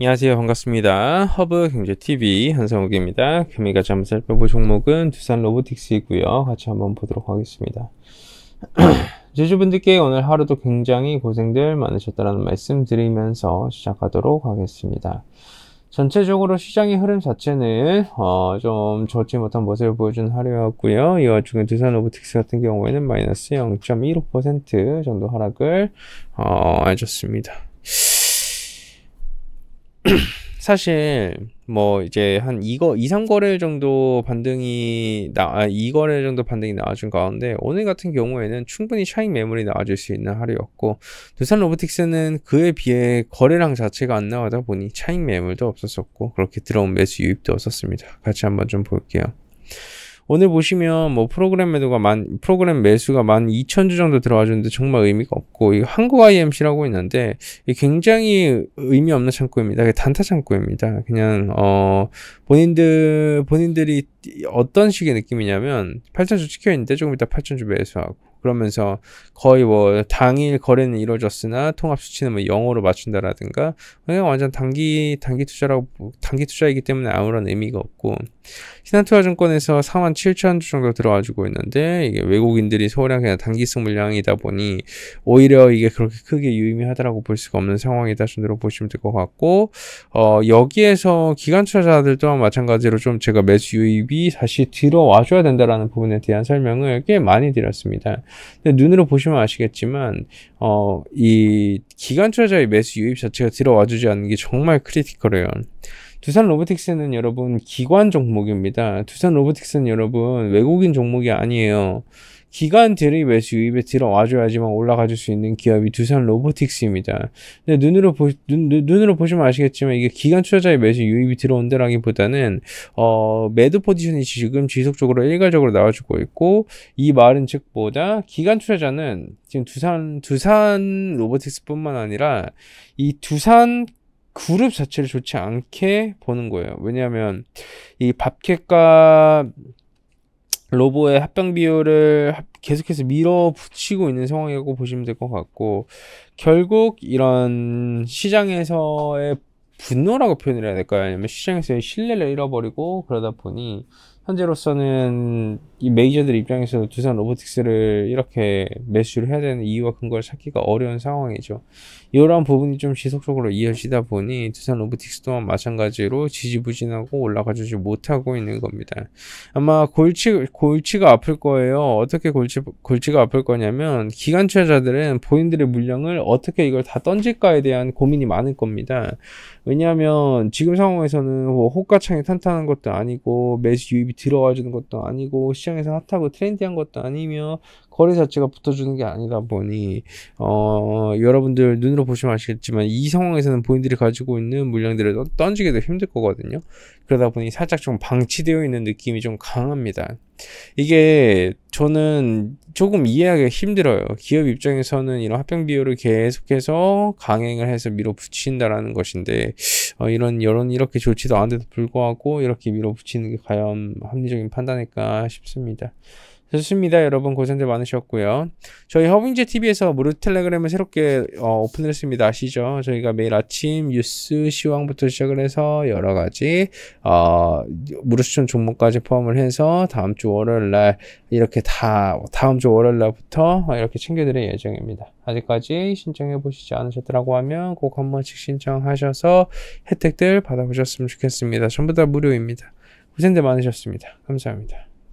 안녕하세요. 반갑습니다. 허브 경제TV 한성욱입니다. 금일 가 잠을 번 살펴볼 종목은 두산 로보틱스이고요. 같이 한번 보도록 하겠습니다. 제주분들께 오늘 하루도 굉장히 고생들 많으셨다는 말씀 드리면서 시작하도록 하겠습니다. 전체적으로 시장의 흐름 자체는 어, 좀 좋지 못한 모습을 보여준 하루였고요. 이와 중에 두산 로보틱스 같은 경우에는 마이너스 0.15% 정도 하락을 어, 해줬습니다. 사실 뭐 이제 한 이거 2, 3거래일 정도 반등이 나 아, 2거래일 정도 반등이 나와준 가운데 오늘 같은 경우에는 충분히 샤인 매물이 나와줄 수 있는 하루였고 두산 로보틱스는 그에 비해 거래량 자체가 안 나오다 보니 샤인 매물도 없었었고 그렇게 들어온 매수 유입도 없었습니다. 같이 한번 좀 볼게요. 오늘 보시면 뭐 프로그램 매도가 만 프로그램 매수가 만 2천 주 정도 들어와 줬는데 정말 의미가 없고 이 한국 IMC라고 있는데 굉장히 의미 없는 창구입니다. 단타 창구입니다. 그냥 어 본인들 본인들이 어떤 식의 느낌이냐면 8천 주 찍혀 있는데 조금 이따 8천 주 매수하고 그러면서 거의 뭐 당일 거래는 이루어졌으나 통합 수치는 뭐 0으로 맞춘다라든가 그냥 완전 단기 단기 투자라고 단기 투자이기 때문에 아무런 의미가 없고 신한투자증권에서 4만 7천 주 정도 들어가지고 있는데 이게 외국인들이 소량 그냥 단기성 물량이다 보니 오히려 이게 그렇게 크게 유의미하다라고 볼 수가 없는 상황이다 정도로 보시면 될 것 같고 어 여기에서 기관 투자자들 또한 마찬가지로 좀 제가 매수 유입이 다시 들어와줘야 된다라는 부분에 대한 설명을 꽤 많이 드렸습니다. 눈으로 보시면 아시겠지만 어이기관 투자자의 매수 유입 자체가 들어와 주지 않는 게 정말 크리티컬해요. 두산 로보틱스는 여러분 기관 종목입니다. 두산 로보틱스는 여러분 외국인 종목이 아니에요. 기관들립 매수 유입에 들어와줘야지만 올라가줄 수 있는 기업이 두산 로보틱스입니다. 근데 눈으로 보, 눈, 눈으로 보시면 아시겠지만 이게 기관 투자자의 매수 유입이 들어온다라기보다는 어, 매도 포지션이 지금 지속적으로 일괄적으로 나와주고 있고 이 말은 즉보다 기관 투자자는 지금 두산 두산 로보틱스뿐만 아니라 이 두산 그룹 자체를 좋지 않게 보는 거예요. 왜냐하면 이 밥캣과 로보의 합병 비율을 계속해서 밀어붙이고 있는 상황이라고 보시면 될 것 같고 결국 이런 시장에서의 분노라고 표현을 해야 될까요? 아니면 시장에서의 신뢰를 잃어버리고 그러다 보니 현재로서는 이 메이저들 입장에서 두산 로보틱스를 이렇게 매수를 해야 되는 이유와 근거를 찾기가 어려운 상황이죠. 이러한 부분이 좀 지속적으로 이어지다 보니 두산 로보틱스 또한 마찬가지로 지지부진하고 올라가주지 못하고 있는 겁니다. 아마 골치, 골치가 아플 거예요. 어떻게 골치, 골치가 아플 거냐면 기간 투자자들은 본인들의 물량을 어떻게 이걸 다 던질까에 대한 고민이 많을 겁니다. 왜냐하면 지금 상황에서는 뭐 호가창이 탄탄한 것도 아니고 매수 유입이 들어와 주는 것도 아니고 시장에서 핫하고 트렌디한 것도 아니며 거래 자체가 붙어주는 게 아니다 보니 어 여러분들 눈으로 보시면 아시겠지만 이 상황에서는 본인들이 가지고 있는 물량들을 던지기도 힘들 거거든요. 그러다 보니 살짝 좀 방치되어 있는 느낌이 좀 강합니다. 이게 저는 조금 이해하기 힘들어요. 기업 입장에서는 이런 합병 비율을 계속해서 강행을 해서 밀어붙인다라는 것인데 어, 이런 여론 이렇게 좋지도 않은데도 불구하고 이렇게 밀어붙이는 게 과연 합리적인 판단일까 싶습니다. 좋습니다. 여러분 고생들 많으셨고요. 저희 허빙제 TV에서 무료 텔레그램을 새롭게 어, 오픈을 했습니다. 아시죠? 저희가 매일 아침 뉴스 시황부터 시작을 해서 여러 가지 어, 무료 추천 종목까지 포함을 해서 다음 주 월요일 날 이렇게 다 다음 주 월요일 날부터 이렇게 챙겨드릴 예정입니다. 아직까지 신청해 보시지 않으셨더라고 하면 꼭 한 번씩 신청하셔서 혜택들 받아보셨으면 좋겠습니다. 전부 다 무료입니다. 고생들 많으셨습니다. 감사합니다.